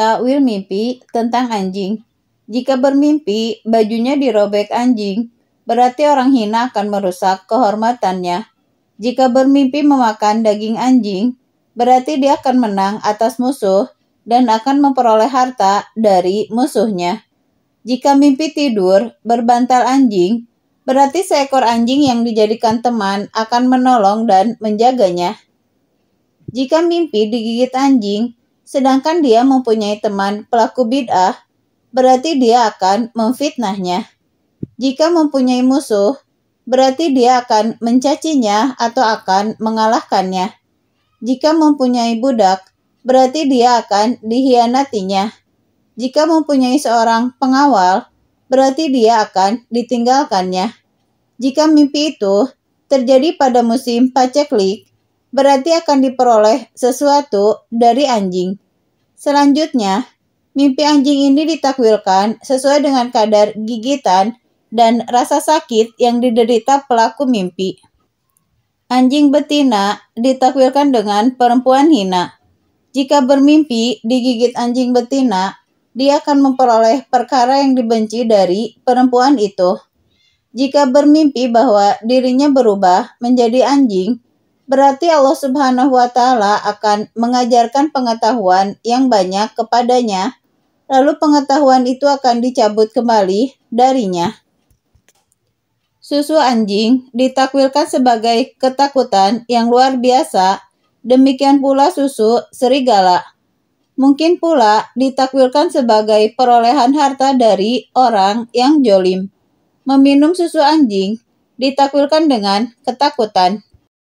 Takwil mimpi tentang anjing. Jika bermimpi bajunya dirobek anjing, berarti orang hina akan merusak kehormatannya. Jika bermimpi memakan daging anjing, berarti dia akan menang atas musuh dan akan memperoleh harta dari musuhnya. Jika mimpi tidur berbantal anjing, berarti seekor anjing yang dijadikan teman akan menolong dan menjaganya. Jika mimpi digigit anjing, sedangkan dia mempunyai teman pelaku bid'ah, berarti dia akan memfitnahnya. Jika mempunyai musuh, berarti dia akan mencacinya atau akan mengalahkannya. Jika mempunyai budak, berarti dia akan dihianatinya. Jika mempunyai seorang pengawal, berarti dia akan ditinggalkannya. Jika mimpi itu terjadi pada musim paceklik, berarti akan diperoleh sesuatu dari anjing. Selanjutnya, mimpi anjing ini ditakwilkan sesuai dengan kadar gigitan dan rasa sakit yang diderita pelaku mimpi. Anjing betina ditakwilkan dengan perempuan hina. Jika bermimpi digigit anjing betina, dia akan memperoleh perkara yang dibenci dari perempuan itu. Jika bermimpi bahwa dirinya berubah menjadi anjing, Berarti Allah Subhanahu wa taala akan mengajarkan pengetahuan yang banyak kepadanya, lalu pengetahuan itu akan dicabut kembali darinya. Susu anjing ditakwilkan sebagai ketakutan yang luar biasa, demikian pula susu serigala. Mungkin pula ditakwilkan sebagai perolehan harta dari orang yang jolim. Meminum susu anjing ditakwilkan dengan ketakutan.